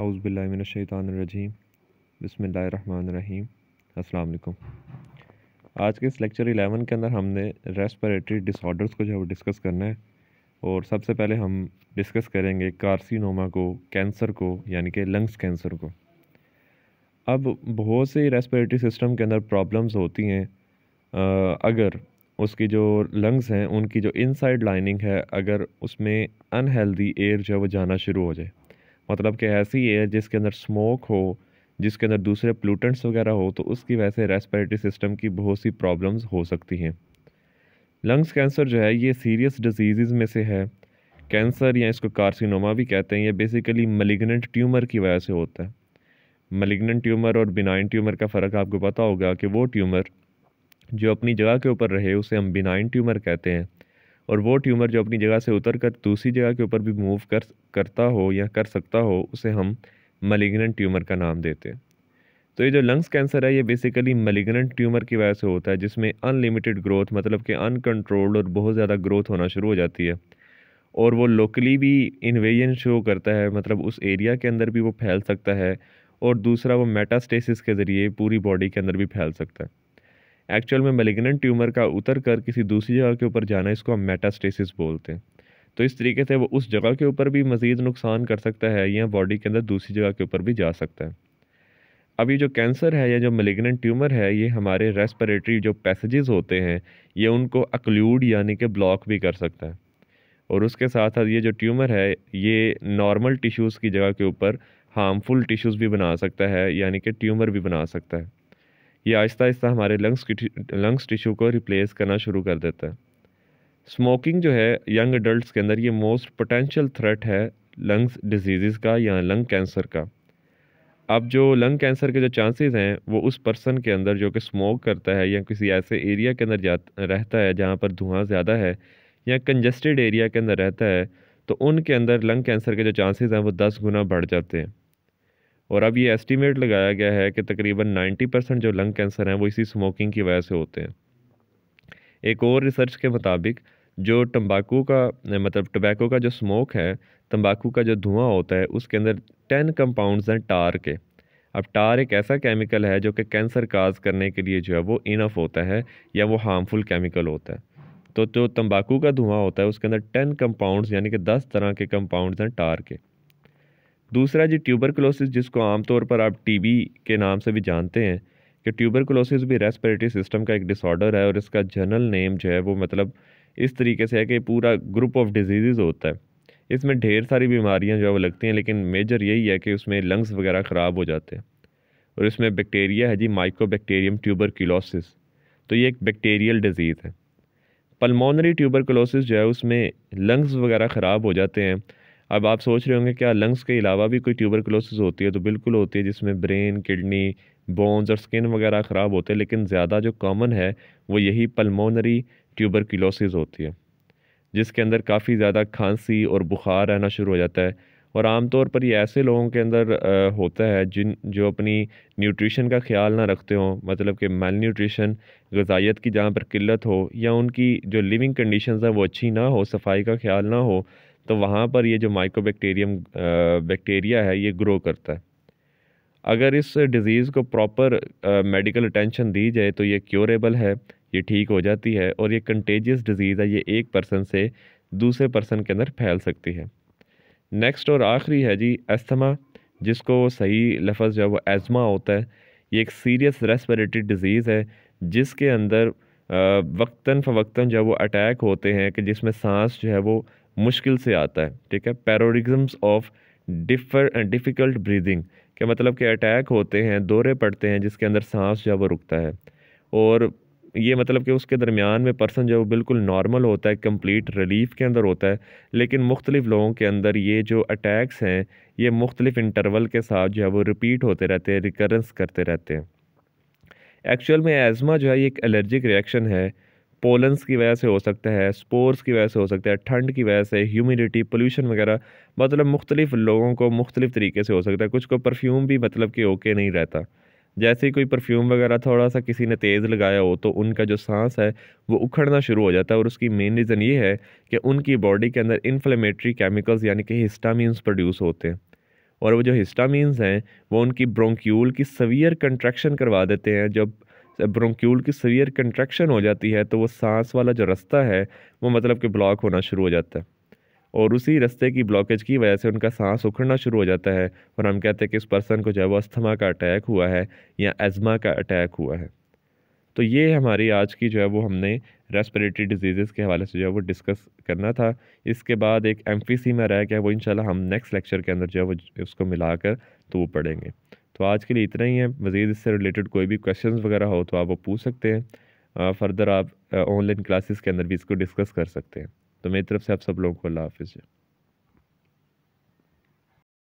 अउज़बिल्लिमिनशैतानरजीम बसमीम अस्सलाम आज के इस लेक्चर 11 के अंदर हमने रेस्परेटरी डिसऑर्डर्स को जो है वो डिस्कस करना है और सबसे पहले हम डिस्कस करेंगे कार्सिनोमा को कैंसर को यानी कि लंग्स कैंसर को अब बहुत से रेस्परेटरी सिस्टम के अंदर प्रॉब्लम्स होती हैं अगर उसकी जो लंग्स हैं उनकी जो इनसाइड लाइनिंग है अगर उसमें अनहेल्दी एयर जो है वो जाना शुरू हो जाए मतलब कि ऐसी एयर जिसके अंदर स्मोक हो जिसके अंदर दूसरे प्लूटेंट्स वगैरह हो तो उसकी वजह से रेस्पिरेटरी सिस्टम की बहुत सी प्रॉब्लम्स हो सकती हैं लंग्स कैंसर जो है ये सीरियस डिजीज़ में से है कैंसर या इसको कार्सिनोमा भी कहते हैं ये बेसिकली मलिगनेंट ट्यूमर की वजह से होता है मलिगनेंट ट्यूमर और बिनाइन ट्यूमर का फ़र्क आपको पता होगा कि वो ट्यूमर जो अपनी जगह के ऊपर रहे उसे हम बिनाइन ट्यूमर कहते हैं और वो ट्यूमर जो अपनी जगह से उतर कर दूसरी जगह के ऊपर भी मूव कर करता हो या कर सकता हो उसे हम मलिग्नेंट ट्यूमर का नाम देते हैं तो ये जो लंग्स कैंसर है ये बेसिकली मलिग्नेंट ट्यूमर की वजह से होता है जिसमें अनलिमिटेड ग्रोथ मतलब कि अनकंट्रोल्ड और बहुत ज़्यादा ग्रोथ होना शुरू हो जाती है और वो लोकली भी इन्वेजन शो करता है मतलब उस एरिया के अंदर भी वो फैल सकता है और दूसरा वो मेटास्टेसिस के ज़रिए पूरी बॉडी के अंदर भी फैल सकता है एक्चुअल में मेलिग्नेंट ट्यूमर का उतर कर किसी दूसरी जगह के ऊपर जाना इसको हम मेटास्टेसिस बोलते हैं तो इस तरीके से वो उस जगह के ऊपर भी मज़ीद नुकसान कर सकता है या बॉडी के अंदर दूसरी जगह के ऊपर भी जा सकता है अब ये जो कैंसर है या जो मेलिग्नेंट ट्यूमर है ये हमारे रेस्परेटरी जो पैसेजेस होते हैं ये उनको अक्लूड यानी कि ब्लॉक भी कर सकता है और उसके साथ साथ ये जो ट्यूमर है ये नॉर्मल टिश्यूज़ की जगह के ऊपर हार्मफुल टिश्यूज़ भी बना सकता है यानी कि ट्यूमर भी बना सकता है ये आहिस्ता आहिस्ता हमारे लंग्स की लंग्स टिश्यू को रिप्लेस करना शुरू कर देता है स्मोकिंग जो है यंग एडल्ट्स के अंदर ये मोस्ट पोटेंशियल थ्रेट है लंग्स डिजीज़ का या लंग कैंसर का अब जो लंग कैंसर के जो चांसेस हैं वो उस पर्सन के अंदर जो कि स्मोक करता है या किसी ऐसे एरिया के अंदर जा रहता है जहाँ पर धुआं ज़्यादा है या कंजस्टेड एरिया के अंदर रहता है तो उनके अंदर लंग कैंसर के जो चांसेस हैं वो दस गुना बढ़ जाते हैं और अब ये एस्टिमेट लगाया गया है कि तकरीबन 90 परसेंट जो लंग कैंसर हैं वो इसी स्मोकिंग की वजह से होते हैं एक और रिसर्च के मुताबिक जो तंबाकू का मतलब टबैको का जो स्मोक है तंबाकू का जो धुआं होता है उसके अंदर टेन कंपाउंड्स हैं टार के अब टार एक ऐसा केमिकल है जो कि कैंसर काज करने के लिए जो है वो इनफ होता है या वो हार्मफुल केमिकल होता है तो जो तम्बाकू का धुआँ होता है उसके अंदर टेन कंपाउंडस यानी कि दस तरह के कंपाउंड्स हैं टार के दूसरा जी ट्यूबरकलोसिस जिसको आमतौर पर आप टीबी के नाम से भी जानते हैं कि ट्यूबरकुलोसिस भी रेस्पिरेटरी सिस्टम का एक डिसऑर्डर है और इसका जनरल नेम जो है वो मतलब इस तरीके से है कि पूरा ग्रुप ऑफ डिजीज़ होता है इसमें ढेर सारी बीमारियां जो है वो लगती हैं लेकिन मेजर यही है कि उसमें लंग्स वगैरह ख़राब हो जाते हैं और इसमें बैक्टीरिया है जी माइको ट्यूबर ट्यूबरकुलोसिस तो ये एक बैक्टीरियल डिजीज़ है पलमोनरी ट्यूबरकुलोसिस जो है उसमें लंग्स वगैरह ख़राब हो जाते हैं अब आप सोच रहे होंगे क्या लंग्स के अलावा भी कोई ट्यूबरकुलोसिस होती है तो बिल्कुल होती है जिसमें ब्रेन किडनी बोन्स और स्किन वगैरह ख़राब होते हैं लेकिन ज़्यादा जो कॉमन है वो यही पल्मोनरी ट्यूबरकुलोसिस होती है जिसके अंदर काफ़ी ज़्यादा खांसी और बुखार रहना शुरू हो जाता है और आमतौर पर ये ऐसे लोगों के अंदर होता है जिन जो अपनी न्यूट्रिशन का ख्याल ना रखते हों मतलब कि मेल न्यूट्रिशन गजाइत की जहाँ पर किल्लत हो या उनकी जो लिविंग कंडीशन है वो अच्छी ना हो सफाई का ख्याल ना हो तो वहाँ पर ये जो बैक्टेरियम बैक्टीरिया है ये ग्रो करता है अगर इस डिज़ीज़ को प्रॉपर मेडिकल अटेंशन दी जाए तो ये क्योरेबल है ये ठीक हो जाती है और ये कंटेजियस डिज़ीज़ है ये एक पर्सन से दूसरे पर्सन के अंदर फैल सकती है नेक्स्ट और आखिरी है जी एस्थमा जिसको सही लफ्ज़ जो है वो एज़मा होता है ये एक सीरियस रेस्परेटरी डिज़ीज़ है जिसके अंदर वक्ता फ़वक्ता जो है वो अटैक होते हैं कि जिसमें सांस जो है वो मुश्किल से आता है ठीक है paroxysms of differ difficult breathing के मतलब कि अटैक होते हैं दौरे पड़ते हैं जिसके अंदर सांस जो है वो रुकता है और ये मतलब कि उसके दरमियान में पर्सन जो बिल्कुल नॉर्मल होता है कंप्लीट रिलीफ के अंदर होता है लेकिन मुख्तलिफ़ लोगों के अंदर ये जो अटैक्स हैं ये मुख्तलिफ़ इंटरवल के साथ जो है वो रिपीट होते रहते हैं रिकरेंस करते रहते हैं एक्चुअल में एज़मा जो है ये एक एलर्जिक रिएक्शन है पोलन्स की वजह से हो सकता है स्पोर्स की वजह से हो सकता है ठंड की वजह से ह्यूमिडिटी पोल्यूशन वगैरह मतलब मुख्तलिफ़ लोगों को मुख्तलिफ़ तरीके से हो सकता है कुछ को परफ्यूम भी मतलब कि ओके नहीं रहता जैसे ही कोई परफ्यूम वगैरह थोड़ा सा किसी ने तेज़ लगाया हो तो उनका जो सांस है वो उखड़ना शुरू हो जाता है और उसकी मेन रीज़न ये है कि उनकी बॉडी के अंदर इन्फ्लेमेटरी केमिकल्स यानी कि हिस्टामीन्स प्रोड्यूस होते हैं और वो जो हिस्टामीन्स हैं वो उनकी ब्रोंक्यूल की सवियर कंट्रैक्शन करवा देते हैं जब ब्रोंक्यूल की सवियर कंट्रैक्शन हो जाती है तो वो सांस वाला जो रास्ता है वो मतलब कि ब्लॉक होना शुरू हो जाता है और उसी रस्ते की ब्लॉकेज की वजह से उनका सांस उखड़ना शुरू हो जाता है और हम कहते हैं कि इस पर्सन को जो है वो अस्थमा का अटैक हुआ है या एजमा का अटैक हुआ है तो ये हमारी आज की जो है वो हमने रेस्पिरेटरी डिजीज़ के हवाले से जो है वो डिस्कस करना था इसके बाद एक एम में रह गया वो इन हम नेक्स्ट लेक्चर के अंदर जो है वो उसको मिला कर तो वो पढ़ेंगे तो आज के लिए इतना ही है मज़ीद इससे रिलेटेड कोई भी क्वेश्चन वगैरह हो तो आप वो पूछ सकते हैं फर्दर आप ऑनलाइन क्लासेस के अंदर भी इसको डिस्कस कर सकते हैं तो मेरी तरफ से आप सब लोगों को अल्लाह हाफिज़